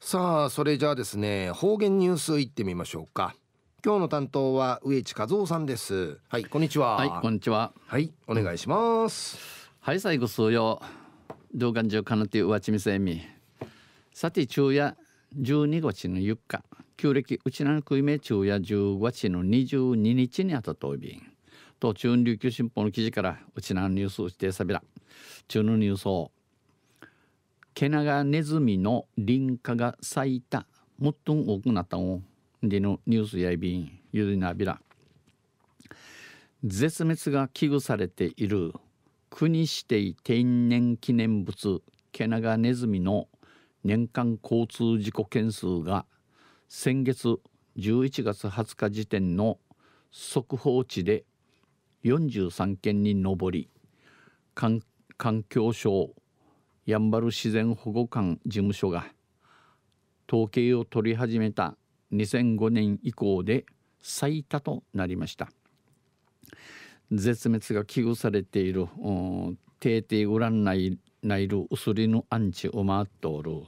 さあそれじゃあですね方言ニュースいってみましょうか今日の担当は上地和夫さんですはいこんにちははいこんにちははいお願いします、はい最後数曜動画中かなてうわちみせみさて昼夜12日の4日旧暦うちなの国名昼夜15日の22日にあたとび途中琉球新報の記事からうちなのニュースをしてさびら中のニュースをケナガネズミの輪花が咲いたもっと多くなったんでのニュースやいびんゆるなびら絶滅が危惧されている国指定天然記念物ケナガネズミの年間交通事故件数が先月11月20日時点の速報値で43件に上り環境省やんばる自然保護官事務所が統計を取り始めた2005年以降で最多となりました絶滅が危惧されているテーテーウランナイルウスリヌアンチを回っておる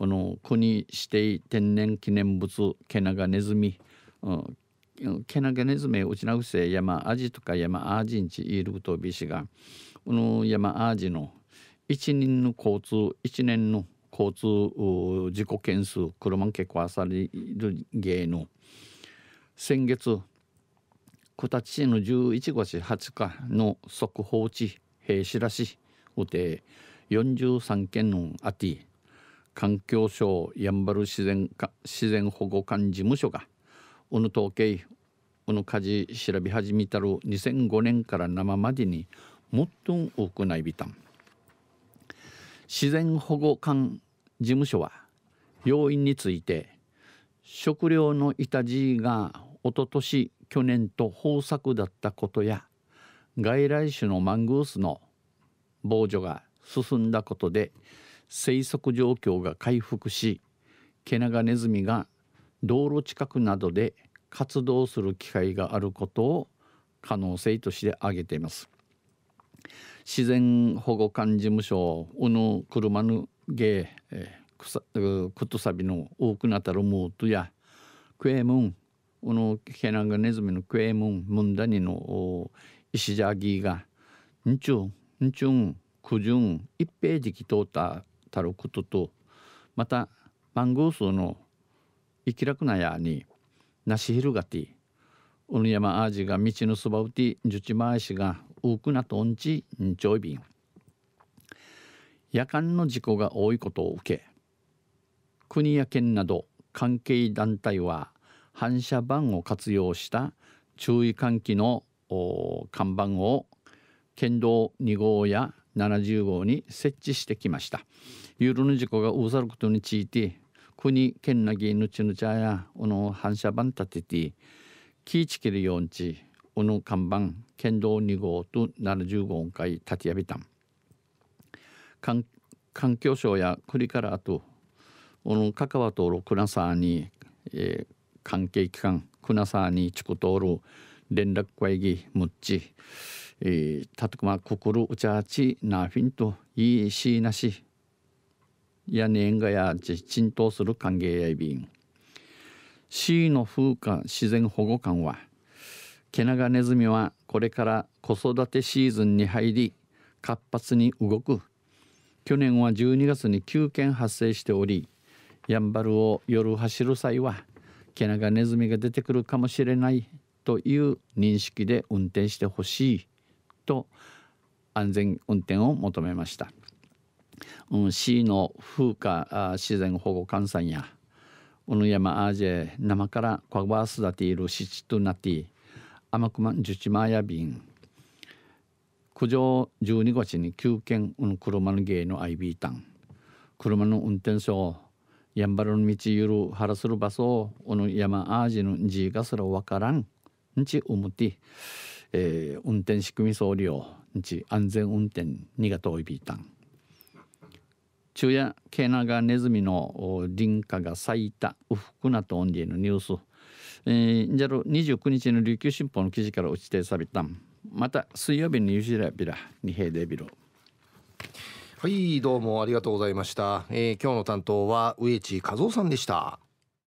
あの国指定天然記念物ケナガネズミ、ケナガネズミうちなうせ山アジとか山アージンチイールトビシがこの山アージの1人の交通1年の交通事故件数車んけ壊される芸能先月九立市の11月20日の速報値兵士らしうて43件のあて環境省やんばる自然自然保護官事務所がうぬ統計うぬ火事調べ始めたる2005年から生までにもっと多くないびたん自然保護官事務所は要因について食料のいた地ーがおととし去年と豊作だったことや外来種のマングースの防除が進んだことで生息状況が回復しケナガネズミが道路近くなどで活動する機会があることを可能性として挙げています。自然保護官事務所うぬ車ぬげくさとさびの多くなったるムートやクエムンうぬヘナガネズミのクエムンムンダニの石じゃぎがんちゅんんちゅんくじゅん一ページきとったたることとまたマンゴースの生きらくなやになしひるがてうぬやまあじが道のそばうてじゅちまいしが多くなとんち日曜日夜間の事故が多いことを受け国や県など関係団体は反射板を活用した注意喚起の看板を県道2号や70号に設置してきました。夜の事故がうざることについて国県なぎぬちぬちゃやおの反射板立てて気ぃちけるようにちうぬ看板県道2号と75音階立ちやびたん環境省や国からあとうぬかかわとるくなさに、えー、関係機関くなさにちくとおる連絡会議むっち、えー、たとくまくくるうちゃちなフィンといいしなしやねんがやち浸透する歓迎やいびん C の風化自然保護館は「ケナガネズミはこれから子育てシーズンに入り活発に動く去年は12月に9件発生しておりやんばるを夜走る際はケナガネズミが出てくるかもしれないという認識で運転してほしいと安全運転を求めました、うん、市の風化自然保護監査や小野山アージェ生からコバースダティールシチトナティ天熊十島や便九条十二号地に九件うん車の芸のアイビータン車の運転手をやんばるの道ゆる腹する場所をの山アージの字がすらわからんんちうむて、えー、運転仕組み総理をんち安全運転にが遠いビータン昼夜ケーがネズミの林家が咲いたうふくなとオンリーのニュースえじゃろル29日の琉球新報の記事から落ちてさびたんまた水曜日にユジラビラ二平デビロはいどうもありがとうございました、えー、今日の担当は植地和夫さんでした